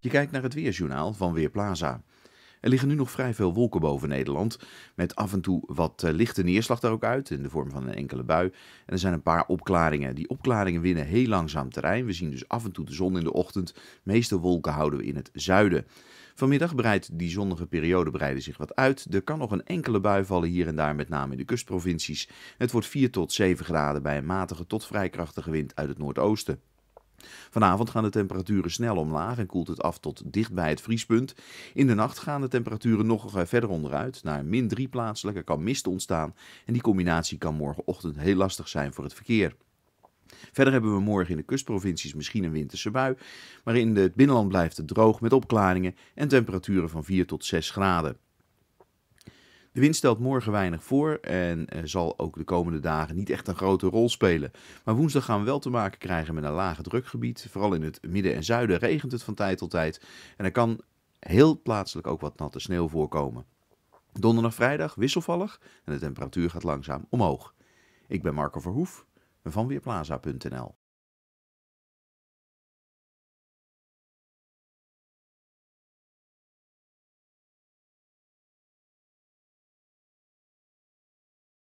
Je kijkt naar het weerjournaal van Weerplaza. Er liggen nu nog vrij veel wolken boven Nederland, met af en toe wat eh, lichte neerslag daar ook uit, in de vorm van een enkele bui. En er zijn een paar opklaringen. Die opklaringen winnen heel langzaam terrein. We zien dus af en toe de zon in de ochtend. De meeste wolken houden we in het zuiden. Vanmiddag breidt die zonnige periode breiden zich wat uit. Er kan nog een enkele bui vallen hier en daar, met name in de kustprovincies. Het wordt 4 tot 7 graden bij een matige tot vrij krachtige wind uit het noordoosten. Vanavond gaan de temperaturen snel omlaag en koelt het af tot dicht bij het vriespunt. In de nacht gaan de temperaturen nog verder onderuit, naar min 3 plaatselijk. Er kan mist ontstaan en die combinatie kan morgenochtend heel lastig zijn voor het verkeer. Verder hebben we morgen in de kustprovincies misschien een winterse bui, maar in het binnenland blijft het droog met opklaringen en temperaturen van 4 tot 6 graden. De wind stelt morgen weinig voor en eh, zal ook de komende dagen niet echt een grote rol spelen. Maar woensdag gaan we wel te maken krijgen met een lage drukgebied. Vooral in het midden en zuiden regent het van tijd tot tijd. En er kan heel plaatselijk ook wat natte sneeuw voorkomen. Donderdag, vrijdag wisselvallig en de temperatuur gaat langzaam omhoog. Ik ben Marco Verhoef van Weerplaza.nl